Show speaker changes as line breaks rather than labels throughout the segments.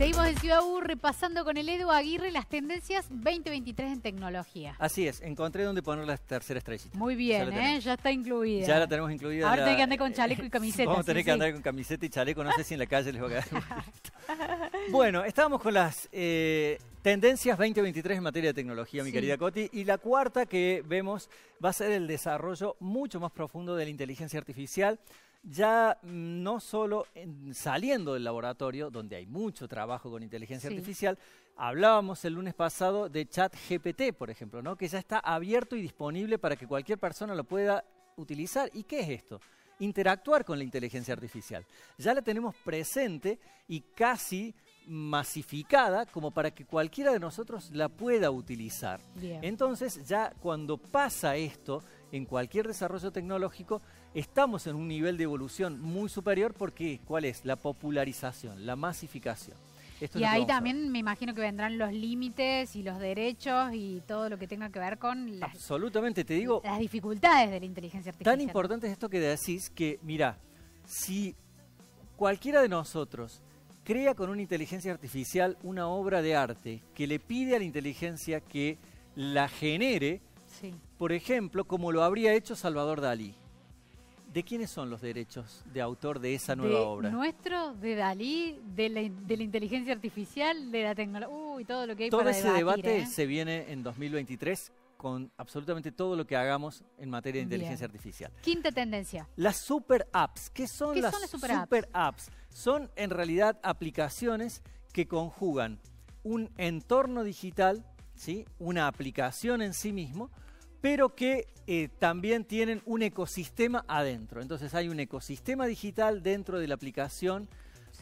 Seguimos en Ciudad U repasando con el Edu Aguirre las tendencias 2023 en tecnología.
Así es, encontré dónde poner la tercera estrellita. Muy bien, ya, está
incluida. Ya la tenemos incluida. Ahora que andar con eh, chaleco y camiseta. Vamos a tener que andar
con camiseta y chaleco, no sé si en la calle les va a quedar.
bueno,
estábamos con las eh, tendencias 2023 en materia de tecnología, mi querida Coti, y la cuarta que vemos va a ser el desarrollo mucho más profundo de la inteligencia artificial ya no solo saliendo del laboratorio, donde hay mucho trabajo con inteligencia artificial, hablábamos el lunes pasado de ChatGPT, por ejemplo, ¿no? que ya está abierto y disponible para que cualquier persona lo pueda utilizar. ¿Y qué es esto? Interactuar con la inteligencia artificial. Ya la tenemos presente y casi masificada como para que cualquiera de nosotros la pueda utilizar. Entonces ya cuando pasa esto, en cualquier desarrollo tecnológico, estamos en un nivel de evolución muy superior porque, ¿cuál es? La popularización, la masificación. y ahí también
me imagino que vendrán los límites y los derechos y todo lo que tenga que ver con las,
Absolutamente, te digo,
las dificultades de la inteligencia artificial. Tan importante
es esto que decís que, mira, si cualquiera de nosotros crea con una inteligencia artificial una obra de arte que le pide a la inteligencia que la genere, por ejemplo, como lo habría hecho Salvador Dalí. ¿De quiénes son los derechos de autor de esa nueva obra?
Nuestro, de Dalí, de la, de la, inteligencia artificial, de la tecnología, uy, todo lo que hay Todo ese debate ¿eh? se
viene en 2023 con absolutamente todo lo que hagamos en materia de inteligencia artificial.
Quinta tendencia.
Las super apps. ¿Qué son, las, super, apps? Son en realidad aplicaciones que conjugan un entorno digital ¿sí? una aplicación en sí mismo, pero que eh, también tienen un ecosistema adentro. Entonces hay un ecosistema digital dentro de la aplicación,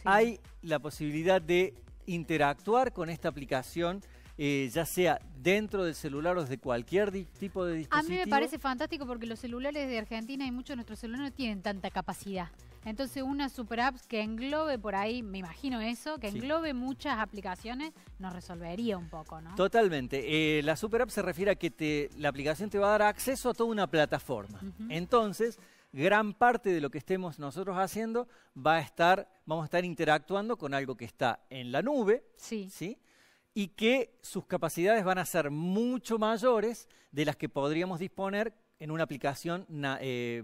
hay la posibilidad de interactuar con esta aplicación. Eh, ya sea dentro del celular o desde cualquier tipo de dispositivo. A mí me parece
fantástico porque los celulares de Argentina y muchos de nuestros celulares no tienen tanta capacidad. Entonces una super app que englobe por ahí, me imagino eso, que englobe muchas aplicaciones, nos resolvería un poco, ¿no?
Totalmente. Eh, la super app se refiere a que la aplicación te va a dar acceso a toda una plataforma. Entonces, gran parte de lo que estemos nosotros haciendo va a estar, vamos a estar interactuando con algo que está en la nube, ¿sí? Y que sus capacidades van a ser mucho mayores de las que podríamos disponer en una aplicación eh,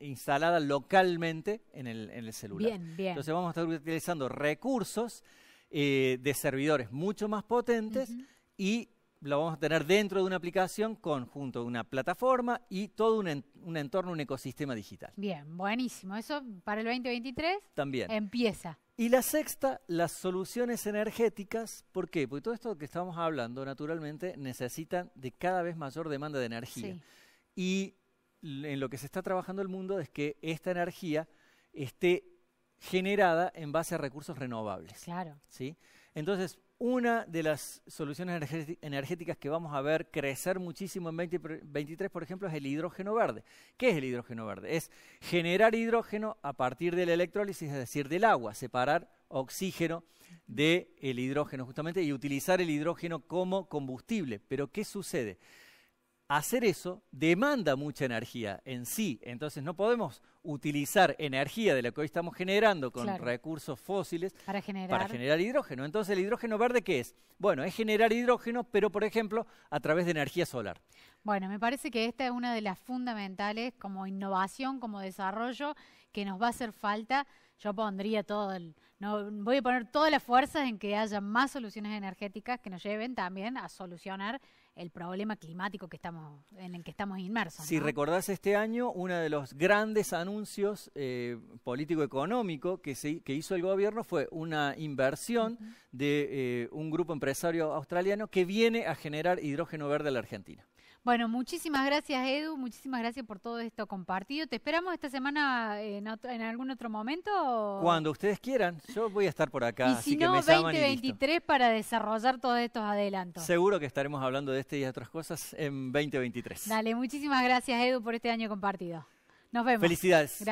instalada localmente en el, celular. Entonces vamos a estar utilizando recursos eh, de servidores mucho más potentes y lo vamos a tener dentro de una aplicación conjunto de una plataforma y todo un, entorno, un ecosistema digital.
Bien, buenísimo. Eso para el 2023 también empieza.
Y la sexta, las soluciones energéticas. ¿Por qué? Porque todo esto que estamos hablando, naturalmente, necesitan de cada vez mayor demanda de energía. Y en lo que se está trabajando el mundo es que esta energía esté generada en base a recursos renovables. Claro. ¿sí? Entonces, una de las soluciones energéticas que vamos a ver crecer muchísimo en 2023, por ejemplo, es el hidrógeno verde. ¿Qué es el hidrógeno verde? Es generar hidrógeno a partir de la electrólisis, es decir, del agua, separar oxígeno del hidrógeno justamente y utilizar el hidrógeno como combustible. Pero ¿qué sucede? hacer eso demanda mucha energía en sí. Entonces no podemos utilizar energía de la que hoy estamos generando con recursos fósiles
para generar.
hidrógeno. Entonces el hidrógeno verde, ¿qué es? Bueno, es generar hidrógeno, pero por ejemplo a través de energía solar.
Bueno, me parece que esta es una de las fundamentales como innovación, como desarrollo, que nos va a hacer falta. Yo pondría todo el, voy a poner todas las fuerzas en que haya más soluciones energéticas que nos lleven también a solucionar el problema climático que estamos, en el que estamos inmersos. Si
recordás este año, uno de los grandes anuncios eh, político-económico que, hizo el gobierno fue una inversión de eh, un grupo empresario australiano que viene a generar hidrógeno verde a la Argentina.
Bueno, muchísimas gracias Edu, muchísimas gracias por todo esto compartido. ¿Te esperamos esta semana en, algún otro momento? Cuando
ustedes quieran, yo voy a estar por acá. Y si no, 2023
para desarrollar todos estos adelantos.
Seguro que estaremos hablando de este y de otras cosas en 2023.
Dale, muchísimas gracias Edu por este año compartido. Nos vemos. Felicidades. Gracias.